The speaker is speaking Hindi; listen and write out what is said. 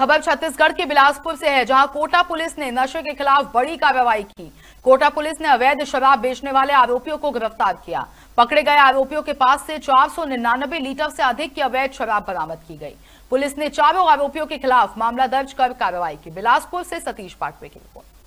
खबर छत्तीसगढ़ के बिलासपुर से है जहां कोटा पुलिस ने नशे के खिलाफ बड़ी कार्रवाई की कोटा पुलिस ने अवैध शराब बेचने वाले आरोपियों को गिरफ्तार किया पकड़े गए आरोपियों के पास से निन्यानबे लीटर से अधिक की अवैध शराब बरामद की गई पुलिस ने चारों आरोपियों के खिलाफ मामला दर्ज कर कार्रवाई की बिलासपुर से सतीश पाटवे की रिपोर्ट